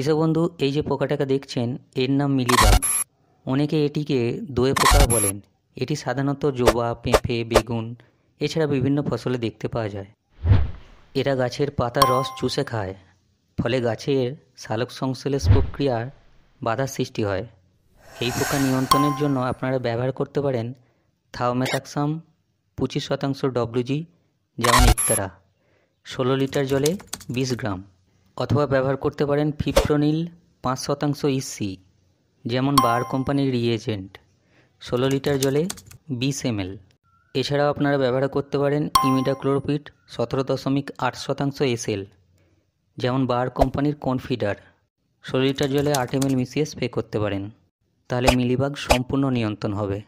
কৃষক বন্ধু এই যে পোকাটাকে দেখছেন এর নাম মিলিবাগ অনেকে এটিকে দোয়ে পোকা বলেন এটি সাধারণত জবা পেঁপে বেগুন এছাড়া বিভিন্ন ফসলে দেখতে পাওয়া যায় এরা গাছের পাতা রস চুষে খায় ফলে গাছের সালোক সংশ্লেষ প্রক্রিয়ার বাধার সৃষ্টি হয় এই পোকা নিয়ন্ত্রণের জন্য আপনারা ব্যবহার করতে পারেন থাওমেটাক্সাম পঁচিশ শতাংশ ডব্লুজি যেমন ইত্তারা ষোলো লিটার জলে বিশ গ্রাম অথবা ব্যবহার করতে পারেন ফিপ্রোনিল পাঁচ শতাংশ ইসি e যেমন বার কোম্পানির রিএজেন্ট ষোলো লিটার জলে বিশ এমএল এছাড়াও আপনারা ব্যবহার করতে পারেন ইমিডাক্লোরোপিড সতেরো দশমিক আট শতাংশ এল যেমন বার কোম্পানির কনফিডার ষোলো লিটার জলে আট এমএল মিশিয়ে স্প্রে করতে পারেন তাহলে মিলিবাগ সম্পূর্ণ নিয়ন্ত্রণ হবে